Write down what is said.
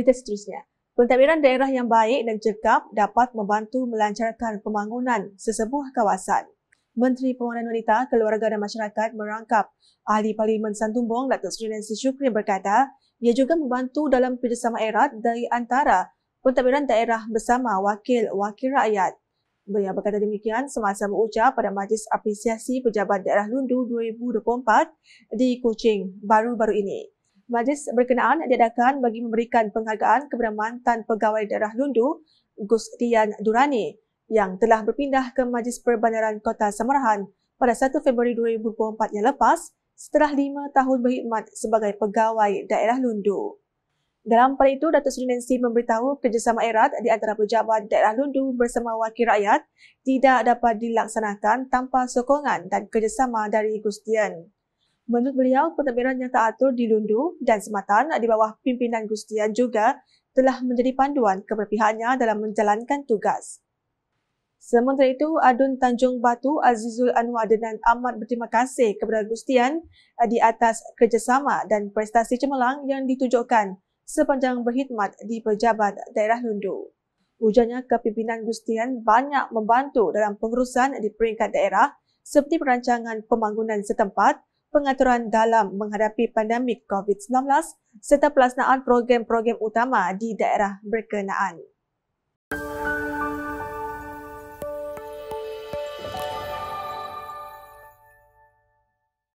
berita seterusnya. Pentadbiran daerah yang baik dan cekap dapat membantu melancarkan pembangunan sesebuah kawasan. Menteri Pembangunan Wanita, Keluarga dan Masyarakat merangkap Ahli Parlimen Santumbong, Datuk Seri Nancy Syukri berkata, ia juga membantu dalam kerjasama erat dari antara pentadbiran daerah bersama wakil-wakil rakyat. Beliau berkata demikian semasa mengucap pada Majlis Apresiasi Pejabat Daerah Lundu 2024 di Kuching baru-baru ini. Majlis berkenaan diadakan bagi memberikan penghargaan kepada mantan pegawai daerah Lundu, Gus Tian Durani yang telah berpindah ke Majlis Perbandaran Kota Samarahan pada 1 Februari 2004 yang lepas setelah 5 tahun berkhidmat sebagai pegawai daerah Lundu. Dalam pada itu, Datuk Seri Nancy memberitahu kerjasama erat di antara pejabat daerah Lundu bersama wakil rakyat tidak dapat dilaksanakan tanpa sokongan dan kerjasama dari Gustian. Menurut beliau, pentadbiran yang teratur di Lundu dan Sematan di bawah pimpinan Gustian juga telah menjadi panduan kepada pihaknya dalam menjalankan tugas. Sementara itu, Adun Tanjung Batu Azizul Anwar Adnan amat berterima kasih kepada Gustian di atas kerjasama dan prestasi cemerlang yang ditujukan sepanjang berkhidmat di pejabat daerah Lundu. Ujarnya, kepimpinan Gustian banyak membantu dalam pengurusan di peringkat daerah seperti perancangan pembangunan setempat, pengaturan dalam menghadapi pandemik COVID-19 serta pelaksanaan program-program utama di daerah berkenaan.